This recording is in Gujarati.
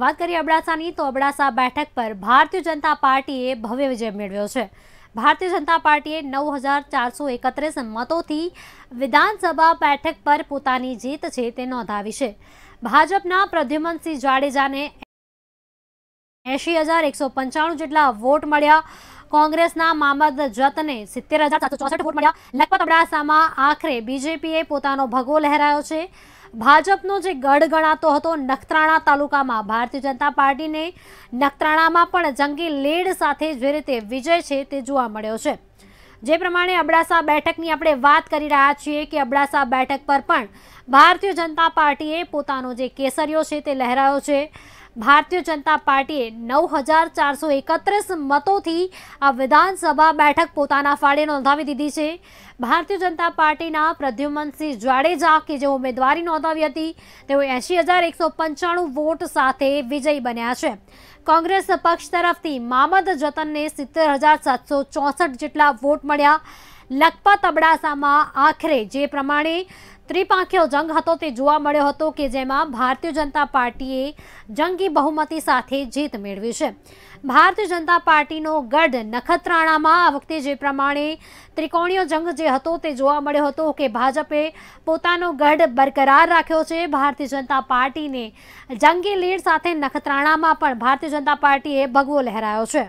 વાત કરીએ અબડાસાની તો અબડાસા બેઠક પર ભારતીય જનતા પાર્ટીએ ભવ્ય વિજય મેળવ્યો છે ભારતીય જનતા પાર્ટીએ નવ હજાર ચારસો એકત્રીસ મતોથી વિધાનસભા બેઠક પર પોતાની જીત છે તે નોંધાવી છે ભાજપના પ્રદ્યુમનસિંહ જાડેજાને એંશી હજાર એકસો પંચાણું જેટલા વોટ મળ્યા કોંગ્રેસના મામદ જતને સિત્તેર હજાર સાતસો ચોસઠ વોટ મળ્યા લખપત અબડાસામાં આખરે બીજેપીએ પોતાનો ભગો લહેરાયો છે ભાજપનો જે ગઢ ગણાતો હતો નખત્રાણા તાલુકામાં ભારતીય જનતા પાર્ટીને નખત્રાણામાં પણ જંગી લેડ સાથે જે રીતે વિજય છે તે જોવા મળ્યો છે જે પ્રમાણે અબડાસા બેઠકની આપણે વાત કરી રહ્યા છીએ કે અબડાસા બેઠક પર પણ ભારતીય જનતા પાર્ટીએ પોતાનો જે કેસરીયો છે તે લહેરાયો છે ભારતીય જનતા પાર્ટીએ નવ હજાર ચારસો એકત્રીસ મતોથી આ વિધાનસભા બેઠક પોતાના ફાળે નોંધાવી દીધી છે ભારતીય જનતા પાર્ટીના પ્રદ્યુમનસિંહ જાડેજા કે જે ઉમેદવારી નોંધાવી હતી તેઓ એંશી હજાર એકસો પંચાણું વોટ સાથે વિજયી બન્યા છે કોંગ્રેસ પક્ષ તરફથી મામદ જતનને સિત્તેર હજાર સાતસો ચોસઠ જેટલા વોટ મળ્યા લખપત અબડાસામાં આખરે જે પ્રમાણે ત્રિપાંખ્યો જંગ હતો તે જોવા મળ્યો હતો કે જેમાં ભારતીય જનતા પાર્ટીએ જંગી બહુમતી સાથે જીત મેળવી છે ભારતીય જનતા પાર્ટીનો ગઢ નખત્રાણામાં આ વખતે જે પ્રમાણે ત્રિકોણીય જંગ જે હતો તે જોવા મળ્યો હતો કે ભાજપે પોતાનો ગઢ બરકરાર રાખ્યો છે ભારતીય જનતા પાર્ટીને જંગી લીડ સાથે નખત્રાણામાં પણ ભારતીય જનતા પાર્ટીએ ભગવો લહેરાયો છે